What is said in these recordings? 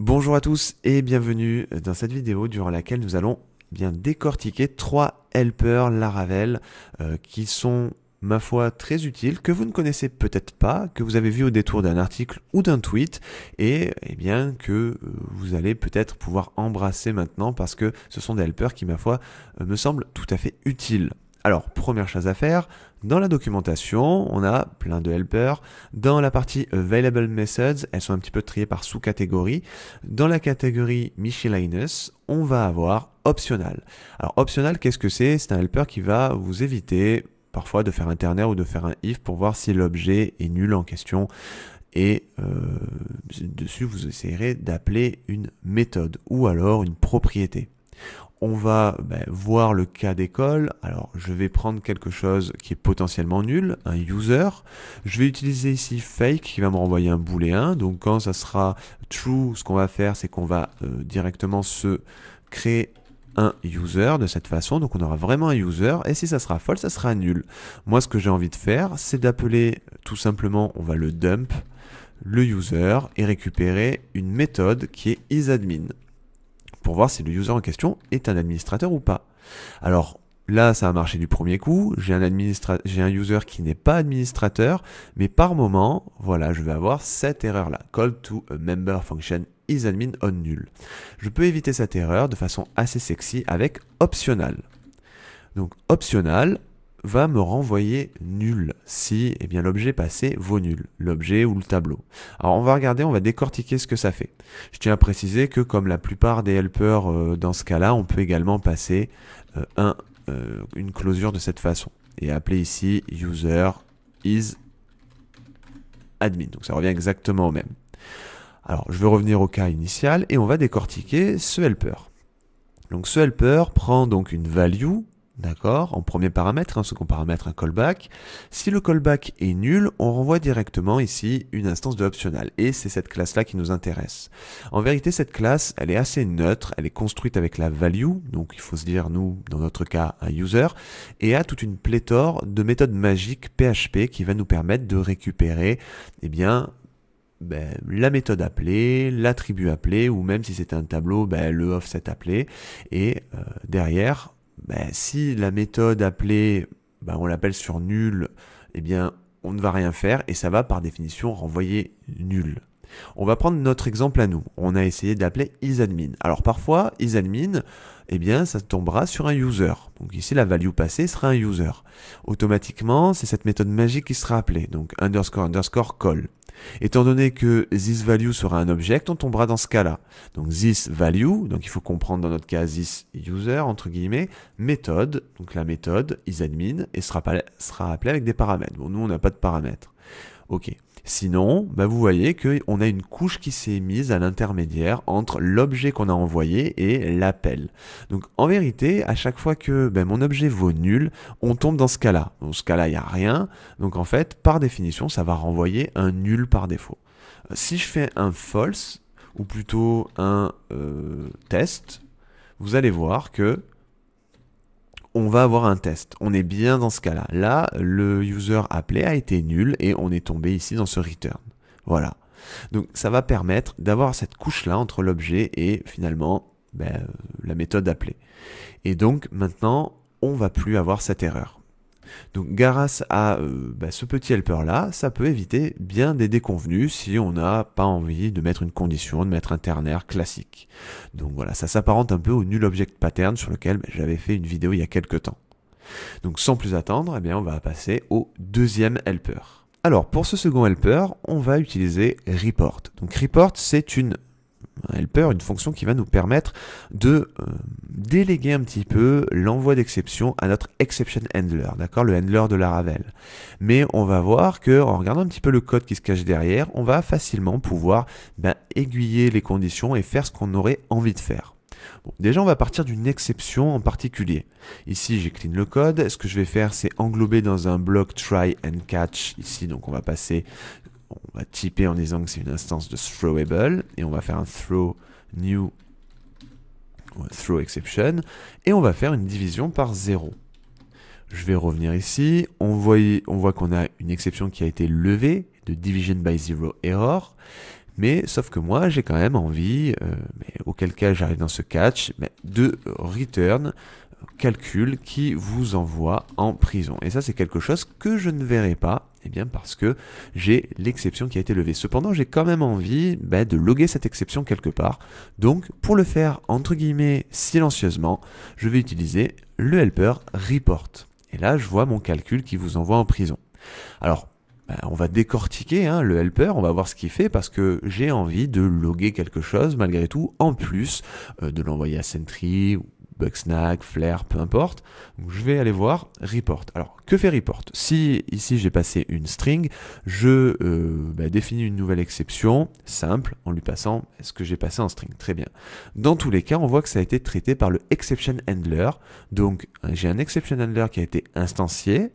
Bonjour à tous et bienvenue dans cette vidéo durant laquelle nous allons bien décortiquer trois helpers Laravel euh, qui sont ma foi très utiles, que vous ne connaissez peut-être pas, que vous avez vu au détour d'un article ou d'un tweet, et eh bien que euh, vous allez peut-être pouvoir embrasser maintenant parce que ce sont des helpers qui ma foi euh, me semblent tout à fait utiles. Alors, première chose à faire, dans la documentation, on a plein de helpers. Dans la partie Available Methods, elles sont un petit peu triées par sous-catégorie. Dans la catégorie Michelinus, on va avoir Optional. Alors, Optional, qu'est-ce que c'est C'est un helper qui va vous éviter parfois de faire un ternaire ou de faire un if pour voir si l'objet est nul en question. Et euh, dessus, vous essayerez d'appeler une méthode ou alors une propriété on va ben, voir le cas d'école. Alors, je vais prendre quelque chose qui est potentiellement nul, un user. Je vais utiliser ici fake qui va me renvoyer un booléen. Donc, quand ça sera true, ce qu'on va faire, c'est qu'on va euh, directement se créer un user de cette façon, donc on aura vraiment un user, et si ça sera false, ça sera nul. Moi, ce que j'ai envie de faire, c'est d'appeler tout simplement, on va le dump, le user, et récupérer une méthode qui est isAdmin voir si le user en question est un administrateur ou pas. Alors, Là, ça a marché du premier coup. J'ai un, un, user qui n'est pas administrateur, mais par moment, voilà, je vais avoir cette erreur-là. Call to a member function is admin on null. Je peux éviter cette erreur de façon assez sexy avec optional. Donc optional, va me renvoyer nul si eh bien l'objet passé vaut nul, l'objet ou le tableau. Alors on va regarder, on va décortiquer ce que ça fait. Je tiens à préciser que comme la plupart des helpers euh, dans ce cas-là, on peut également passer euh, un, euh, une closure de cette façon et appeler ici user is admin. Donc ça revient exactement au même. Alors je vais revenir au cas initial et on va décortiquer ce helper. Donc ce helper prend donc une value D'accord En premier paramètre, un second paramètre, un callback. Si le callback est nul, on renvoie directement ici une instance de optional. Et c'est cette classe-là qui nous intéresse. En vérité, cette classe, elle est assez neutre. Elle est construite avec la value. Donc, il faut se dire, nous, dans notre cas, un user. Et a toute une pléthore de méthodes magiques PHP qui va nous permettre de récupérer, eh bien, ben, la méthode appelée, l'attribut appelé, ou même si c'était un tableau, ben, le offset appelé. Et euh, derrière, ben, si la méthode appelée, ben, on l'appelle sur nul, eh bien on ne va rien faire et ça va par définition renvoyer nul. On va prendre notre exemple à nous. On a essayé d'appeler isAdmin. Alors parfois, isAdmin, eh bien, ça tombera sur un user. Donc ici, la value passée sera un user. Automatiquement, c'est cette méthode magique qui sera appelée. Donc underscore underscore call. Étant donné que this value sera un object, on tombera dans ce cas-là. Donc this value, donc il faut comprendre dans notre cas this user, entre guillemets, méthode, donc la méthode isAdmin, et sera, sera appelée avec des paramètres. Bon, nous, on n'a pas de paramètres. Ok. Sinon, bah, vous voyez qu'on a une couche qui s'est mise à l'intermédiaire entre l'objet qu'on a envoyé et l'appel. Donc en vérité, à chaque fois que ben, mon objet vaut nul, on tombe dans ce cas-là. Dans ce cas-là, il n'y a rien. Donc en fait, par définition, ça va renvoyer un nul par défaut. Euh, si je fais un false, ou plutôt un euh, test, vous allez voir que on va avoir un test. On est bien dans ce cas-là. Là, le user appelé a été nul et on est tombé ici dans ce return. Voilà. Donc ça va permettre d'avoir cette couche-là entre l'objet et finalement ben, la méthode appelée. Et donc maintenant, on va plus avoir cette erreur. Donc grâce euh, à bah, ce petit helper là, ça peut éviter bien des déconvenus si on n'a pas envie de mettre une condition, de mettre un ternaire classique. Donc voilà, ça s'apparente un peu au null object pattern sur lequel bah, j'avais fait une vidéo il y a quelques temps. Donc sans plus attendre, eh bien, on va passer au deuxième helper. Alors pour ce second helper, on va utiliser report. Donc report, c'est une helper, une fonction qui va nous permettre de euh, déléguer un petit peu l'envoi d'exception à notre exception handler, d'accord, le handler de la Ravel. Mais on va voir que en regardant un petit peu le code qui se cache derrière, on va facilement pouvoir ben, aiguiller les conditions et faire ce qu'on aurait envie de faire. déjà, on va partir d'une exception en particulier. Ici, j'écline le code. Ce que je vais faire, c'est englober dans un bloc try and catch. Ici, donc on va passer on va typer en disant que c'est une instance de throwable et on va faire un throw new throw exception et on va faire une division par 0. Je vais revenir ici, on voit, qu'on a une exception qui a été levée de division by zero error, mais sauf que moi j'ai quand même envie, euh, mais auquel cas j'arrive dans ce catch, mais de return calcul qui vous envoie en prison. Et ça c'est quelque chose que je ne verrai pas eh bien parce que j'ai l'exception qui a été levée. Cependant, j'ai quand même envie ben, de loguer cette exception quelque part. Donc pour le faire, entre guillemets, silencieusement, je vais utiliser le helper report. Et là, je vois mon calcul qui vous envoie en prison. Alors, ben, on va décortiquer hein, le helper, on va voir ce qu'il fait parce que j'ai envie de loguer quelque chose malgré tout en plus euh, de l'envoyer à Sentry Bugsnag, Flair, peu importe. je vais aller voir report. Alors, que fait report Si ici j'ai passé une string, je euh, bah, définis une nouvelle exception, simple, en lui passant ce que j'ai passé en string Très bien. Dans tous les cas, on voit que ça a été traité par le exception handler. Donc, euh, j'ai un exception handler qui a été instancié,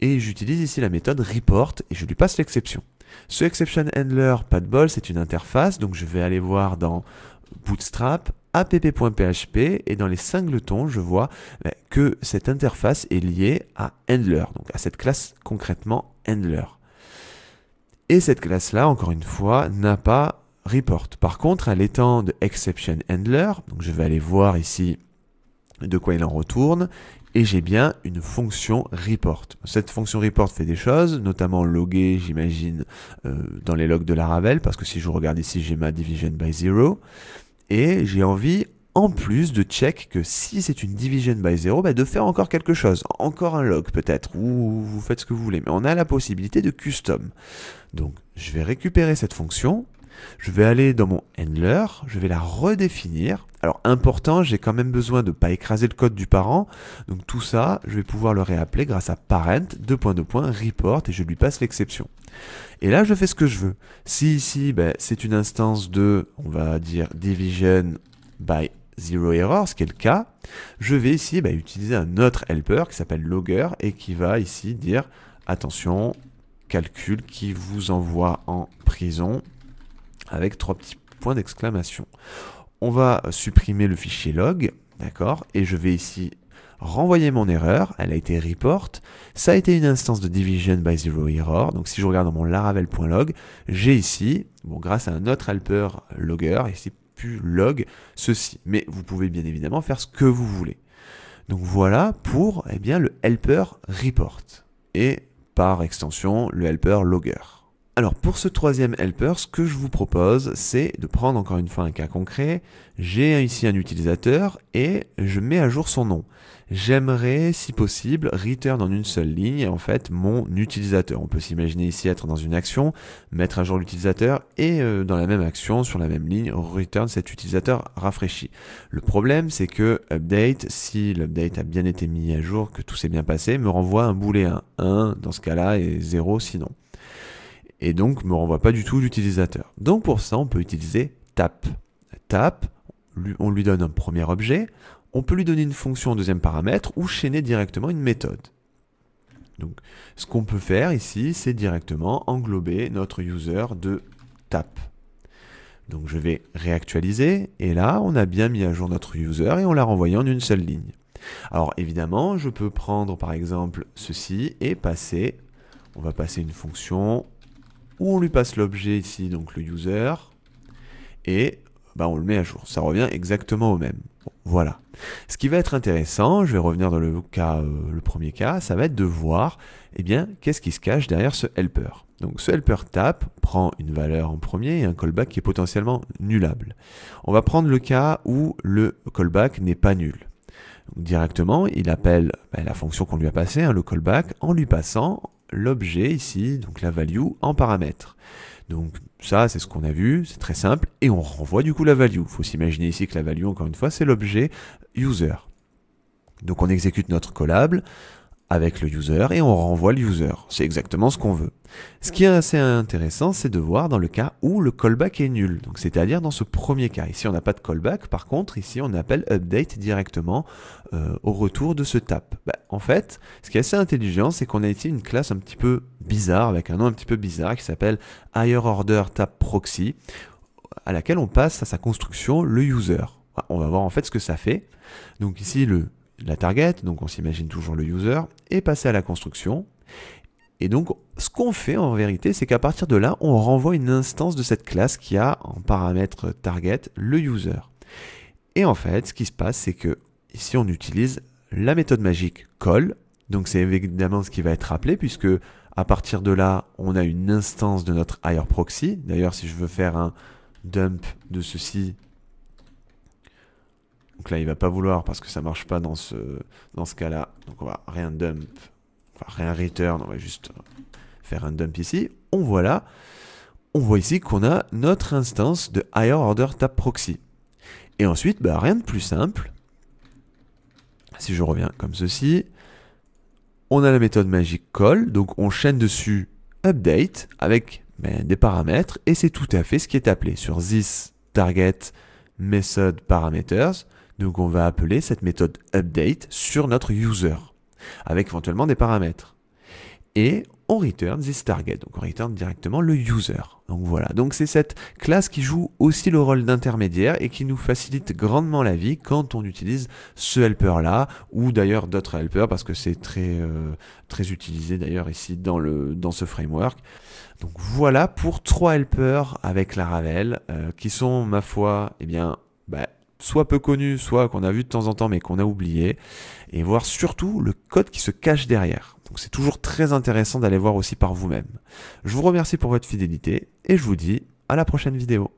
et j'utilise ici la méthode report et je lui passe l'exception. Ce exception handler, pas de bol, c'est une interface, donc je vais aller voir dans Bootstrap, app.php et dans les singletons, je vois ben, que cette interface est liée à handler, donc à cette classe concrètement handler. Et cette classe-là, encore une fois, n'a pas report. Par contre, elle étant de exception handler, donc je vais aller voir ici de quoi il en retourne, et j'ai bien une fonction report. Cette fonction report fait des choses, notamment loguer, j'imagine, euh, dans les logs de la Laravel, parce que si je regarde ici, j'ai ma division by zero. Et j'ai envie, en plus, de check que si c'est une division by 0, bah, de faire encore quelque chose, encore un log peut-être, ou vous faites ce que vous voulez. Mais on a la possibilité de custom. Donc je vais récupérer cette fonction, je vais aller dans mon handler, je vais la redéfinir. Alors important, j'ai quand même besoin de ne pas écraser le code du parent. Donc tout ça, je vais pouvoir le réappeler grâce à parent, 2.2.report, et je lui passe l'exception. Et là, je fais ce que je veux. Si ici, ben, c'est une instance de, on va dire, division by zero error, ce qui est le cas, je vais ici ben, utiliser un autre helper qui s'appelle logger et qui va ici dire attention, calcul qui vous envoie en prison avec trois petits points d'exclamation. On va supprimer le fichier log, d'accord, et je vais ici renvoyer mon erreur, elle a été report, ça a été une instance de division by zero error, donc si je regarde dans mon laravel.log, j'ai ici, bon grâce à un autre helper logger, ici plus log, ceci, mais vous pouvez bien évidemment faire ce que vous voulez. Donc voilà pour eh bien, le helper report, et par extension le helper logger. Alors pour ce troisième helper, ce que je vous propose, c'est de prendre encore une fois un cas concret. J'ai ici un utilisateur et je mets à jour son nom. J'aimerais, si possible, return en une seule ligne, en fait, mon utilisateur. On peut s'imaginer ici être dans une action, mettre à jour l'utilisateur et euh, dans la même action, sur la même ligne, return cet utilisateur rafraîchi. Le problème, c'est que update, si l'update a bien été mis à jour, que tout s'est bien passé, me renvoie un boulet 1 1 dans ce cas-là et 0 sinon et donc me renvoie pas du tout l'utilisateur. Donc pour ça, on peut utiliser tap. Tap, on lui donne un premier objet, on peut lui donner une fonction en deuxième paramètre ou chaîner directement une méthode. Donc ce qu'on peut faire ici, c'est directement englober notre user de tap. Donc je vais réactualiser et là on a bien mis à jour notre user et on l'a renvoyé en une seule ligne. Alors évidemment je peux prendre par exemple ceci et passer, on va passer une fonction on lui passe l'objet ici, donc le user, et bah, on le met à jour. Ça revient exactement au même. voilà. Ce qui va être intéressant, je vais revenir dans le, cas, euh, le premier cas, ça va être de voir eh bien, qu'est-ce qui se cache derrière ce helper. Donc ce helper tap prend une valeur en premier et un callback qui est potentiellement nullable. On va prendre le cas où le callback n'est pas nul. directement, il appelle bah, la fonction qu'on lui a passée, hein, le callback, en lui passant l'objet ici, donc la value, en paramètre. Donc ça, c'est ce qu'on a vu, c'est très simple, et on renvoie du coup la value. Il faut s'imaginer ici que la value, encore une fois, c'est l'objet user. Donc on exécute notre collable, avec le user et on renvoie le user. C'est exactement ce qu'on veut. Ce qui est assez intéressant, c'est de voir dans le cas où le callback est nul. Donc c'est-à-dire dans ce premier cas. Ici on n'a pas de callback, par contre ici on appelle update directement euh, au retour de ce tap. Bah, en fait, ce qui est assez intelligent, c'est qu'on a ici une classe un petit peu bizarre, avec un nom un petit peu bizarre qui s'appelle higher order tap proxy, à laquelle on passe à sa construction le user. On va voir en fait ce que ça fait. Donc ici le la target, donc on s'imagine toujours le user, et passer à la construction. Et donc, ce qu'on fait en vérité, c'est qu'à partir de là, on renvoie une instance de cette classe qui a en paramètre target le user. Et en fait, ce qui se passe, c'est que ici, on utilise la méthode magique call. Donc, c'est évidemment ce qui va être appelé puisque à partir de là, on a une instance de notre higher proxy. D'ailleurs, si je veux faire un dump de ceci donc là, il va pas vouloir parce que ça marche pas dans ce, dans cas-là. Donc on va rien dump, enfin rien return, on va juste euh, faire un dump ici. On voit là, on voit ici qu'on a notre instance de higher order tap proxy. Et ensuite, bah, rien de plus simple. Si je reviens comme ceci, on a la méthode magique call, donc on chaîne dessus update avec ben, des paramètres et c'est tout à fait ce qui est appelé sur this target method parameters. Donc on va appeler cette méthode update sur notre user, avec éventuellement des paramètres. Et on return this target, donc on return directement le user. Donc voilà, donc c'est cette classe qui joue aussi le rôle d'intermédiaire et qui nous facilite grandement la vie quand on utilise ce helper là, ou d'ailleurs d'autres helpers parce que c'est très, euh, très utilisé d'ailleurs ici dans, le, dans ce framework. Donc voilà pour trois helpers avec la ravel euh, qui sont ma foi, eh bien, bah, soit peu connu, soit qu'on a vu de temps en temps mais qu'on a oublié, et voir surtout le code qui se cache derrière. Donc c'est toujours très intéressant d'aller voir aussi par vous-même. Je vous remercie pour votre fidélité et je vous dis à la prochaine vidéo.